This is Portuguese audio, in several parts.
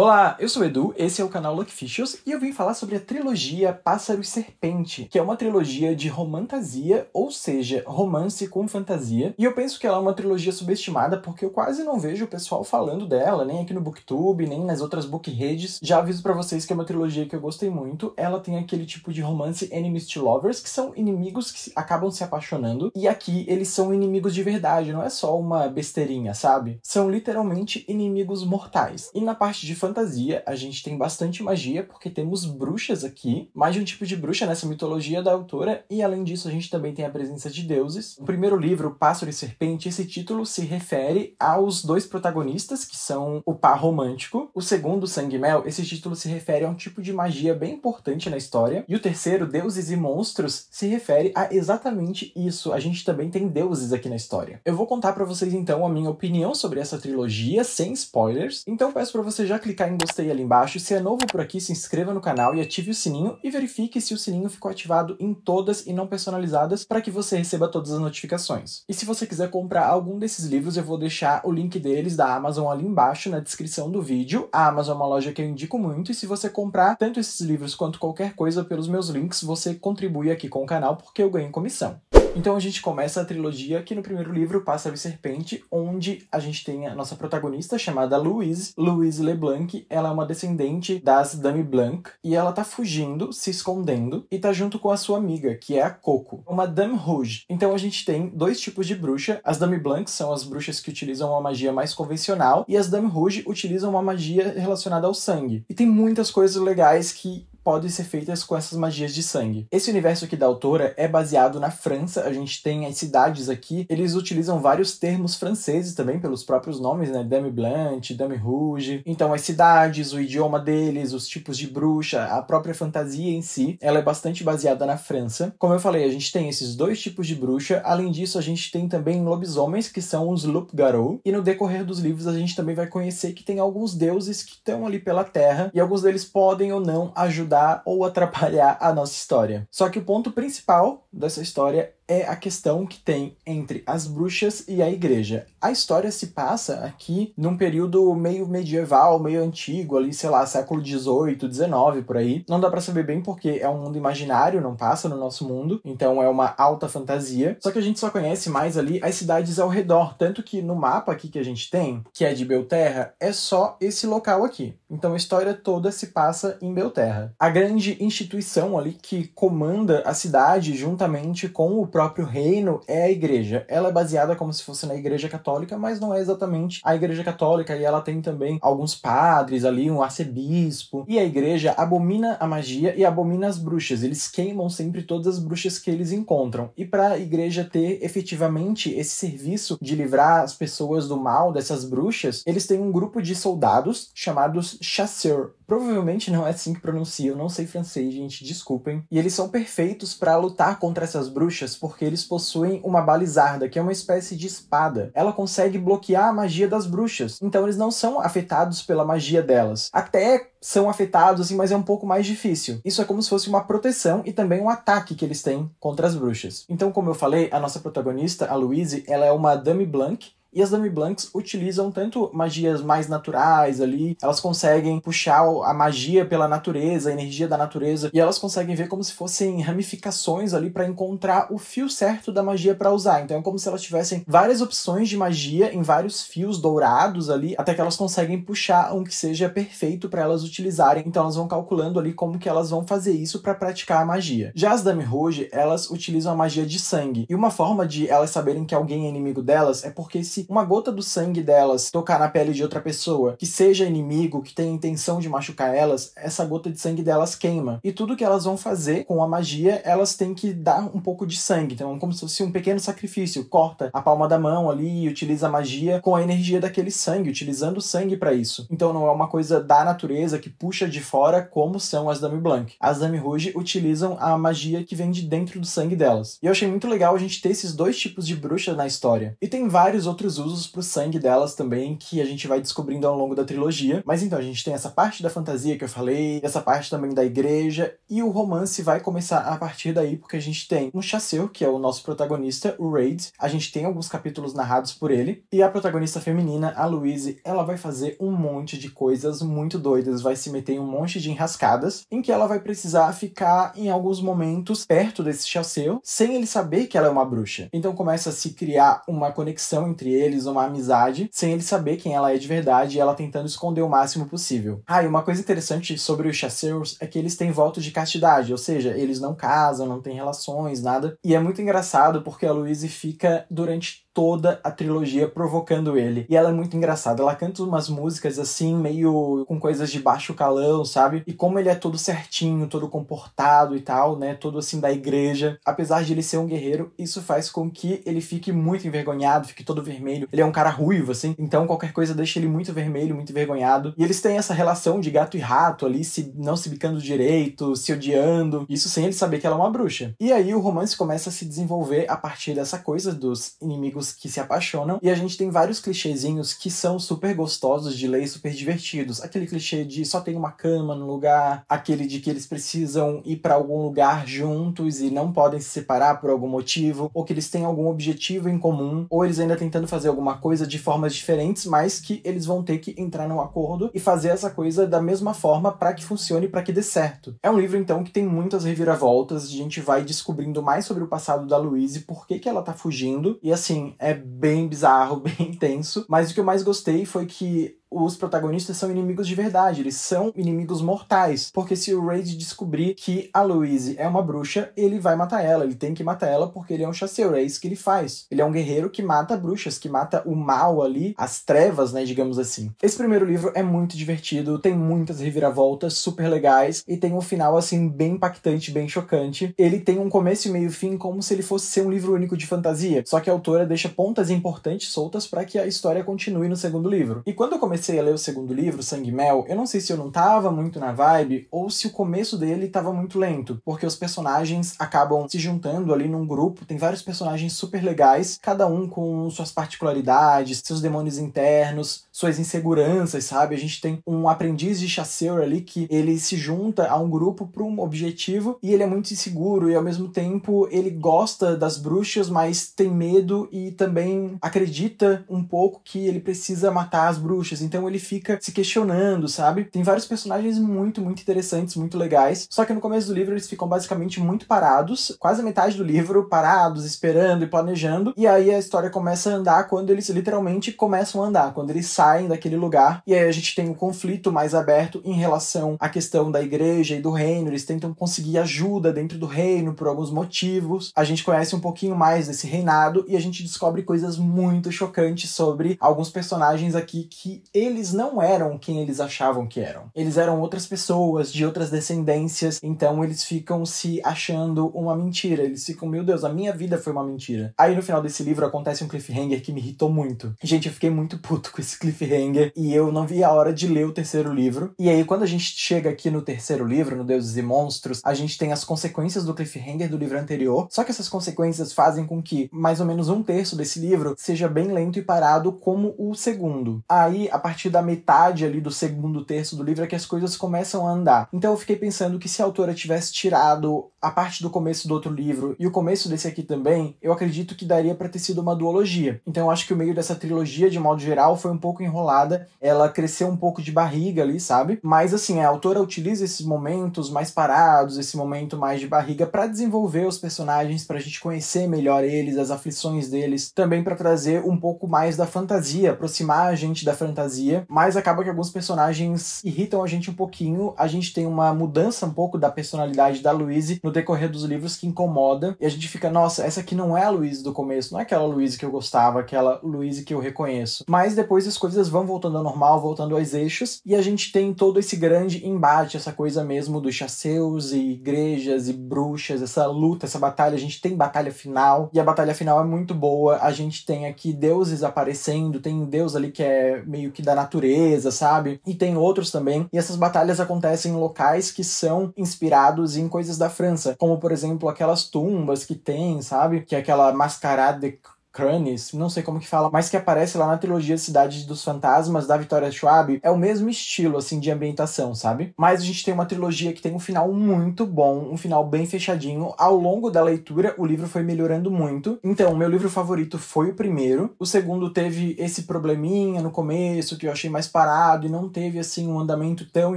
Olá, eu sou o Edu, esse é o canal Luckficials e eu vim falar sobre a trilogia Pássaro e Serpente, que é uma trilogia de romantasia, ou seja, romance com fantasia. E eu penso que ela é uma trilogia subestimada porque eu quase não vejo o pessoal falando dela, nem aqui no Booktube, nem nas outras book redes. Já aviso para vocês que é uma trilogia que eu gostei muito. Ela tem aquele tipo de romance enemies to lovers, que são inimigos que acabam se apaixonando, e aqui eles são inimigos de verdade, não é só uma besteirinha, sabe? São literalmente inimigos mortais. E na parte de fantasia, fantasia, a gente tem bastante magia, porque temos bruxas aqui, mais de um tipo de bruxa nessa mitologia da autora, e além disso a gente também tem a presença de deuses. O primeiro livro, Pássaro e Serpente, esse título se refere aos dois protagonistas, que são o par romântico. O segundo, Sangue Mel, esse título se refere a um tipo de magia bem importante na história. E o terceiro, Deuses e Monstros, se refere a exatamente isso. A gente também tem deuses aqui na história. Eu vou contar para vocês então a minha opinião sobre essa trilogia, sem spoilers. Então peço para você já clicar clicar em gostei ali embaixo. Se é novo por aqui, se inscreva no canal e ative o sininho e verifique se o sininho ficou ativado em todas e não personalizadas para que você receba todas as notificações. E se você quiser comprar algum desses livros, eu vou deixar o link deles da Amazon ali embaixo na descrição do vídeo. A Amazon é uma loja que eu indico muito e se você comprar tanto esses livros quanto qualquer coisa pelos meus links, você contribui aqui com o canal porque eu ganho comissão. Então a gente começa a trilogia que no primeiro livro, Pássaro e Serpente, onde a gente tem a nossa protagonista chamada Louise. Louise LeBlanc, ela é uma descendente das Dame Blanc e ela tá fugindo, se escondendo e tá junto com a sua amiga, que é a Coco, uma Dame Rouge. Então a gente tem dois tipos de bruxa. As Dame Blanc são as bruxas que utilizam uma magia mais convencional e as Dame Rouge utilizam uma magia relacionada ao sangue. E tem muitas coisas legais que podem ser feitas com essas magias de sangue. Esse universo aqui da autora é baseado na França, a gente tem as cidades aqui, eles utilizam vários termos franceses também, pelos próprios nomes, né? Dame Blanche, Dame Rouge. Então, as cidades, o idioma deles, os tipos de bruxa, a própria fantasia em si, ela é bastante baseada na França. Como eu falei, a gente tem esses dois tipos de bruxa, além disso, a gente tem também lobisomens, que são os Loup-Garou, e no decorrer dos livros a gente também vai conhecer que tem alguns deuses que estão ali pela Terra, e alguns deles podem ou não ajudar ajudar ou atrapalhar a nossa história. Só que o ponto principal dessa história é a questão que tem entre as bruxas e a igreja. A história se passa aqui num período meio medieval, meio antigo, ali, sei lá, século XVIII, XIX, por aí. Não dá para saber bem porque é um mundo imaginário, não passa no nosso mundo, então é uma alta fantasia. Só que a gente só conhece mais ali as cidades ao redor, tanto que no mapa aqui que a gente tem, que é de Belterra, é só esse local aqui. Então a história toda se passa em Belterra. A grande instituição ali que comanda a cidade juntamente diretamente com o próprio reino é a igreja. Ela é baseada como se fosse na igreja católica, mas não é exatamente a igreja católica, e ela tem também alguns padres ali, um arcebispo. E a igreja abomina a magia e abomina as bruxas. Eles queimam sempre todas as bruxas que eles encontram. E para a igreja ter efetivamente esse serviço de livrar as pessoas do mal dessas bruxas, eles têm um grupo de soldados chamados chasseurs. Provavelmente não é assim que pronuncia, eu não sei francês, gente, desculpem. E eles são perfeitos para lutar contra contra essas bruxas porque eles possuem uma balizarda, que é uma espécie de espada. Ela consegue bloquear a magia das bruxas, então eles não são afetados pela magia delas. Até são afetados, assim, mas é um pouco mais difícil. Isso é como se fosse uma proteção e também um ataque que eles têm contra as bruxas. Então, como eu falei, a nossa protagonista, a Louise, ela é uma Dame Blanc, e as Dummy Blanks utilizam tanto magias mais naturais ali, elas conseguem puxar a magia pela natureza, a energia da natureza, e elas conseguem ver como se fossem ramificações ali para encontrar o fio certo da magia para usar. Então é como se elas tivessem várias opções de magia em vários fios dourados ali, até que elas conseguem puxar um que seja perfeito para elas utilizarem. Então elas vão calculando ali como que elas vão fazer isso para praticar a magia. Já as Dummy Rouge, elas utilizam a magia de sangue. E uma forma de elas saberem que alguém é inimigo delas é porque se se uma gota do sangue delas tocar na pele de outra pessoa, que seja inimigo, que tenha intenção de machucar elas, essa gota de sangue delas queima. E tudo que elas vão fazer com a magia, elas têm que dar um pouco de sangue. Então, é como se fosse um pequeno sacrifício. Corta a palma da mão ali e utiliza a magia com a energia daquele sangue, utilizando o sangue para isso. Então, não é uma coisa da natureza que puxa de fora, como são as Dame Blanc. As Dame Rouge utilizam a magia que vem de dentro do sangue delas. E eu achei muito legal a gente ter esses dois tipos de bruxas na história. E tem vários outros outros usos pro sangue delas também que a gente vai descobrindo ao longo da trilogia. Mas então, a gente tem essa parte da fantasia que eu falei, essa parte também da igreja, e o romance vai começar a partir daí, porque a gente tem um chasseur, que é o nosso protagonista, o Raid. A gente tem alguns capítulos narrados por ele, e a protagonista feminina, a Louise, ela vai fazer um monte de coisas muito doidas, vai se meter em um monte de enrascadas, em que ela vai precisar ficar em alguns momentos perto desse chasseur, sem ele saber que ela é uma bruxa. Então começa a se criar uma conexão entre deles, uma amizade, sem ele saber quem ela é de verdade e ela tentando esconder o máximo possível. Ah, e uma coisa interessante sobre os chasseurs é que eles têm voto de castidade, ou seja, eles não casam, não têm relações, nada. E é muito engraçado porque a Louise fica durante toda a trilogia provocando ele. E ela é muito engraçada. Ela canta umas músicas assim, meio com coisas de baixo calão, sabe? E como ele é todo certinho, todo comportado e tal, né? Todo assim da igreja. Apesar de ele ser um guerreiro, isso faz com que ele fique muito envergonhado, fique todo vermelho. Ele é um cara ruivo, assim. Então qualquer coisa deixa ele muito vermelho, muito envergonhado. E eles têm essa relação de gato e rato ali, se não se bicando direito, se odiando. Isso sem ele saber que ela é uma bruxa. E aí o romance começa a se desenvolver a partir dessa coisa dos inimigos pessoas que se apaixonam. E a gente tem vários clichêzinhos que são super gostosos de ler e super divertidos. Aquele clichê de só tem uma cama no lugar, aquele de que eles precisam ir para algum lugar juntos e não podem se separar por algum motivo, ou que eles têm algum objetivo em comum, ou eles ainda tentando fazer alguma coisa de formas diferentes, mas que eles vão ter que entrar num acordo e fazer essa coisa da mesma forma para que funcione, para que dê certo. É um livro então que tem muitas reviravoltas, a gente vai descobrindo mais sobre o passado da Louise, por que que ela tá fugindo, e assim, é bem bizarro, bem intenso. Mas o que eu mais gostei foi que os protagonistas são inimigos de verdade, eles são inimigos mortais, porque se o Raid descobrir que a Louise é uma bruxa, ele vai matar ela, ele tem que matar ela porque ele é um chasseiro, é isso que ele faz. Ele é um guerreiro que mata bruxas, que mata o mal ali, as trevas, né, digamos assim. Esse primeiro livro é muito divertido, tem muitas reviravoltas super legais e tem um final assim bem impactante, bem chocante. Ele tem um começo e meio fim como se ele fosse ser um livro único de fantasia, só que a autora deixa pontas importantes soltas para que a história continue no segundo livro. E quando eu comecei comecei a ler o segundo livro, Sangue Mel, eu não sei se eu não tava muito na vibe ou se o começo dele tava muito lento, porque os personagens acabam se juntando ali num grupo, tem vários personagens super legais, cada um com suas particularidades, seus demônios internos, suas inseguranças, sabe? A gente tem um aprendiz de chasseur ali que ele se junta a um grupo para um objetivo e ele é muito inseguro e ao mesmo tempo ele gosta das bruxas, mas tem medo e também acredita um pouco que ele precisa matar as bruxas então ele fica se questionando, sabe? Tem vários personagens muito, muito interessantes, muito legais. Só que no começo do livro eles ficam basicamente muito parados, quase a metade do livro parados, esperando e planejando. E aí a história começa a andar quando eles literalmente começam a andar, quando eles saem daquele lugar. E aí a gente tem um conflito mais aberto em relação à questão da igreja e do reino. Eles tentam conseguir ajuda dentro do reino por alguns motivos. A gente conhece um pouquinho mais desse reinado e a gente descobre coisas muito chocantes sobre alguns personagens aqui que eles não eram quem eles achavam que eram. Eles eram outras pessoas, de outras descendências, então eles ficam se achando uma mentira. Eles ficam, meu Deus, a minha vida foi uma mentira. Aí no final desse livro acontece um cliffhanger que me irritou muito. Gente, eu fiquei muito puto com esse cliffhanger e eu não vi a hora de ler o terceiro livro. E aí quando a gente chega aqui no terceiro livro, no Deuses e Monstros, a gente tem as consequências do cliffhanger do livro anterior. Só que essas consequências fazem com que mais ou menos um terço desse livro seja bem lento e parado como o segundo. Aí a partir da metade ali do segundo terço do livro é que as coisas começam a andar. Então eu fiquei pensando que se a autora tivesse tirado a parte do começo do outro livro e o começo desse aqui também, eu acredito que daria para ter sido uma duologia. Então eu acho que o meio dessa trilogia, de modo geral, foi um pouco enrolada. Ela cresceu um pouco de barriga ali, sabe? Mas assim, a autora utiliza esses momentos mais parados, esse momento mais de barriga para desenvolver os personagens, pra gente conhecer melhor eles, as aflições deles, também para trazer um pouco mais da fantasia, aproximar a gente da fantasia fantasia, mas acaba que alguns personagens irritam a gente um pouquinho. A gente tem uma mudança um pouco da personalidade da Louise no decorrer dos livros que incomoda. E a gente fica, nossa, essa aqui não é a Louise do começo, não é aquela Louise que eu gostava, aquela Louise que eu reconheço. Mas depois as coisas vão voltando ao normal, voltando aos eixos, e a gente tem todo esse grande embate, essa coisa mesmo dos chasseus e igrejas e bruxas, essa luta, essa batalha. A gente tem batalha final, e a batalha final é muito boa. A gente tem aqui deuses aparecendo, tem um deus ali que é meio que da natureza, sabe? E tem outros também. E essas batalhas acontecem em locais que são inspirados em coisas da França, como por exemplo aquelas tumbas que tem, sabe? Que é aquela mascarada de Cranes, não sei como que fala, mas que aparece lá na trilogia Cidade dos Fantasmas da Vitória Schwab, é o mesmo estilo assim de ambientação, sabe? Mas a gente tem uma trilogia que tem um final muito bom, um final bem fechadinho. Ao longo da leitura, o livro foi melhorando muito. Então, meu livro favorito foi o primeiro. O segundo teve esse probleminha no começo que eu achei mais parado e não teve assim um andamento tão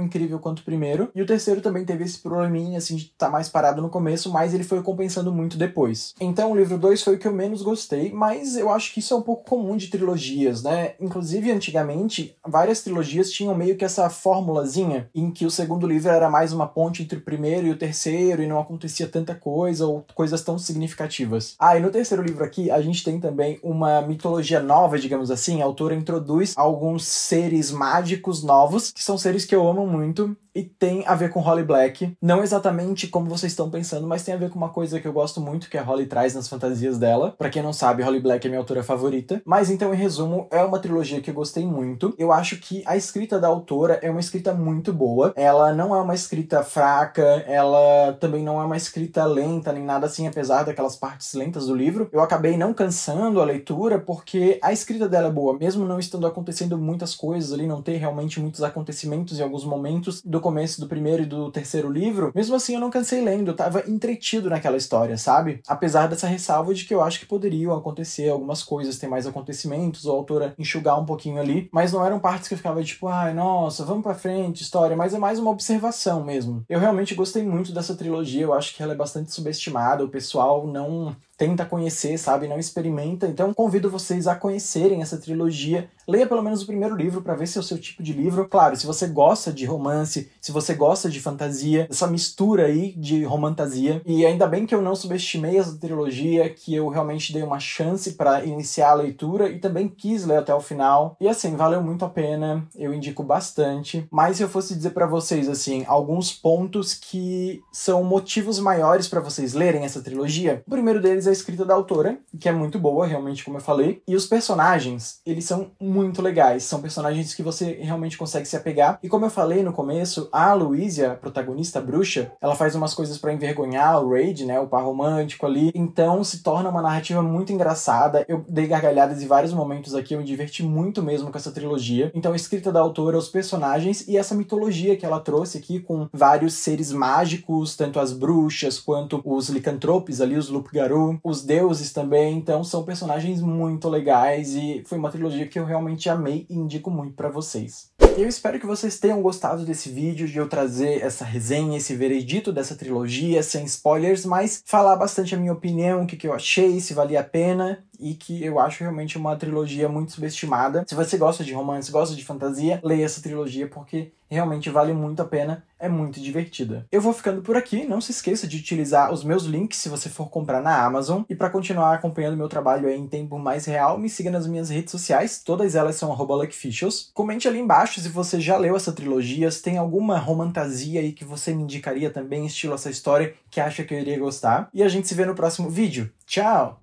incrível quanto o primeiro. E o terceiro também teve esse probleminha assim de estar tá mais parado no começo, mas ele foi compensando muito depois. Então, o livro 2 foi o que eu menos gostei, mas mas eu acho que isso é um pouco comum de trilogias, né? Inclusive, antigamente, várias trilogias tinham meio que essa formulazinha em que o segundo livro era mais uma ponte entre o primeiro e o terceiro e não acontecia tanta coisa ou coisas tão significativas. Ah, e no terceiro livro aqui, a gente tem também uma mitologia nova, digamos assim. A autora introduz alguns seres mágicos novos, que são seres que eu amo muito e tem a ver com Holly Black. Não exatamente como vocês estão pensando, mas tem a ver com uma coisa que eu gosto muito que a Holly traz nas fantasias dela. Para quem não sabe, Holly Black é minha autora favorita. Mas então, em resumo, é uma trilogia que eu gostei muito. Eu acho que a escrita da autora é uma escrita muito boa. Ela não é uma escrita fraca, ela também não é uma escrita lenta nem nada assim, apesar daquelas partes lentas do livro. Eu acabei não cansando a leitura porque a escrita dela é boa, mesmo não estando acontecendo muitas coisas ali, não ter realmente muitos acontecimentos em alguns momentos do começo do primeiro e do terceiro livro, mesmo assim eu não cansei lendo, eu tava entretido naquela história, sabe? Apesar dessa ressalva de que eu acho que poderiam acontecer algumas coisas, ter mais acontecimentos, ou a autora enxugar um pouquinho ali, mas não eram partes que eu ficava tipo, ai, nossa, vamos pra frente, história, mas é mais uma observação mesmo. Eu realmente gostei muito dessa trilogia, eu acho que ela é bastante subestimada, o pessoal não tenta conhecer, sabe? Não experimenta. Então convido vocês a conhecerem essa trilogia, leia pelo menos o primeiro livro para ver se é o seu tipo de livro. Claro, se você gosta de romance, se você gosta de fantasia, essa mistura aí de romantasia. E ainda bem que eu não subestimei essa trilogia, que eu realmente dei uma chance para iniciar a leitura e também quis ler até o final. E assim, valeu muito a pena, eu indico bastante. Mas se eu fosse dizer para vocês assim, alguns pontos que são motivos maiores para vocês lerem essa trilogia. O primeiro deles é a escrita da autora, que é muito boa, realmente, como eu falei, e os personagens, eles são muito legais. São personagens que você realmente consegue se apegar. E como eu falei no começo, a Luísa protagonista bruxa, ela faz umas coisas para envergonhar o Raid, né? O par romântico ali. Então se torna uma narrativa muito engraçada. Eu dei gargalhadas em vários momentos aqui, eu me diverti muito mesmo com essa trilogia. Então, a escrita da autora, os personagens e essa mitologia que ela trouxe aqui com vários seres mágicos, tanto as bruxas quanto os licantropes ali, os Lupgaru, os deuses também. Então, são personagens muito legais e foi uma trilogia que eu realmente realmente amei e indico muito para vocês. Eu espero que vocês tenham gostado desse vídeo, de eu trazer essa resenha, esse veredito dessa trilogia, sem spoilers, mas falar bastante a minha opinião, o que, que eu achei, se valia a pena e que eu acho realmente uma trilogia muito subestimada. Se você gosta de romance, gosta de fantasia, leia essa trilogia porque realmente vale muito a pena, é muito divertida. Eu vou ficando por aqui, não se esqueça de utilizar os meus links se você for comprar na Amazon e para continuar acompanhando meu trabalho em tempo mais real, me siga nas minhas redes sociais, todas elas são @luckficials. Comente ali embaixo se você já leu essa trilogia, se tem alguma romantasia aí que você me indicaria também, estilo essa história que acha que eu iria gostar. E a gente se vê no próximo vídeo. Tchau.